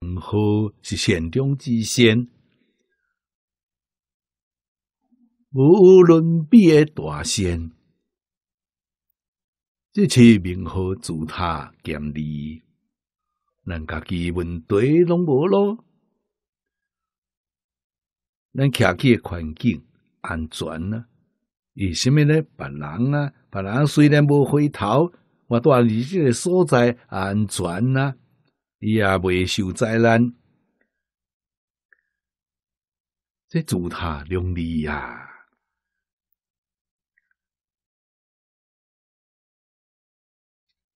明后是善宗之先，无论比的大仙。这次名号自他建立，人家己问题拢无咯。咱徛起诶环境安全呐？以什么呢？别人啊，别人虽然无回头，我住伫即个所在安全呐，伊也未受灾难。这助他良力啊！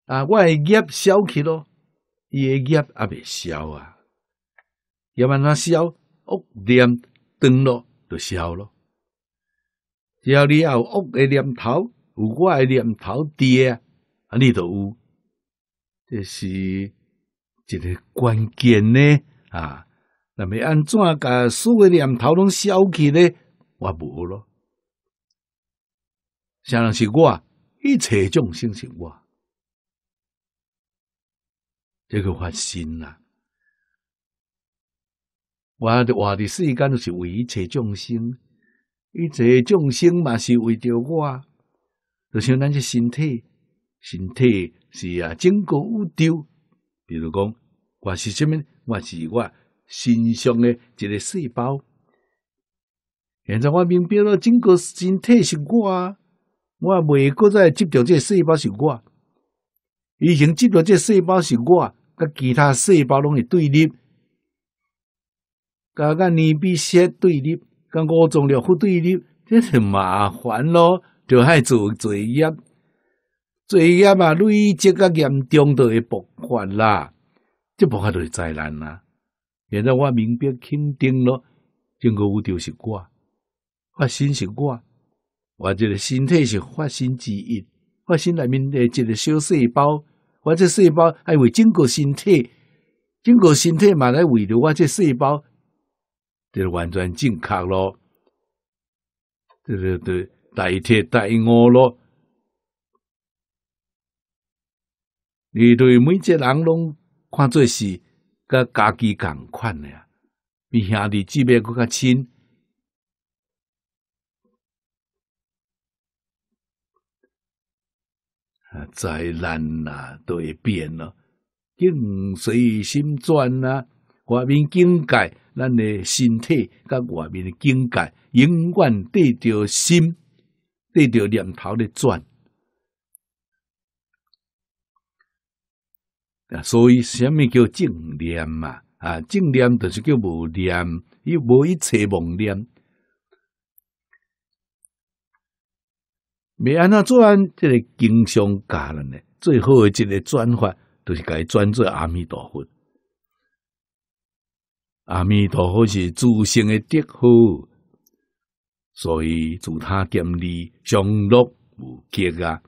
啊，我诶业消去咯，伊诶业也未消啊，要安怎消屋点？断了就消了，只要你有恶的念头，有我的念头，在，啊，你都有，这是一个关键呢啊。那么安怎把所有念头拢消去呢？我无咯，啥人是我一切种心是我，这个发心呐。我伫活的世间就是为一切众生，一切众生嘛是为着我。就像咱这身体，身体是啊整个宇宙。比如讲，我是什么？我是我身上的一个细胞。现在我明白了，整个身体是我啊，我也袂搁再接着这细胞是我。已经接着这细胞是我，甲其他细胞拢是对立。甲甲你比说对立，甲五脏六腑对立，这是麻烦咯，就爱做作业，作业嘛累积个严重会爆发啦，这爆发就是灾难啦。现在我明白肯定咯，整个宇宙是我，发心是我，我这个身体是发心之一，发心内面的一个小细胞，我这细胞爱为整个身体，整个身体嘛来为了我这细胞。就是完全正确咯，对对对代替代我咯。你对每一个人拢看作是甲家己共款诶，啊，比兄弟姊妹更较亲。啊，灾难啊，都会变咯，境随心转啊，外面境界。咱诶身体甲外面的境界，永远对着心，对着念头咧转。啊，所以，什么叫正念嘛？啊，正念就是叫无念，伊无一切妄念。未安那做完这个经常教了呢，最好的一个转法，都是伊转做阿弥陀佛。阿弥陀佛是诸生的德号，所以祝他健利、享乐无极啊！